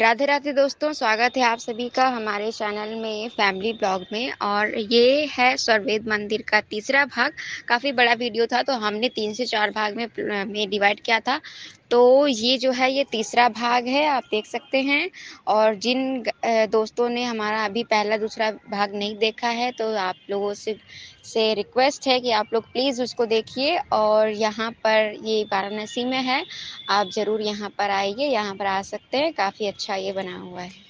राधे राधे दोस्तों स्वागत है आप सभी का हमारे चैनल में फैमिली ब्लॉग में और ये है स्वर्वेद मंदिर का तीसरा भाग काफ़ी बड़ा वीडियो था तो हमने तीन से चार भाग में में डिवाइड किया था तो ये जो है ये तीसरा भाग है आप देख सकते हैं और जिन दोस्तों ने हमारा अभी पहला दूसरा भाग नहीं देखा है तो आप लोगों से से रिक्वेस्ट है कि आप लोग प्लीज़ उसको देखिए और यहाँ पर ये वाराणसी में है आप ज़रूर यहाँ पर आइए यहाँ पर आ सकते हैं काफ़ी अच्छा ये बना हुआ है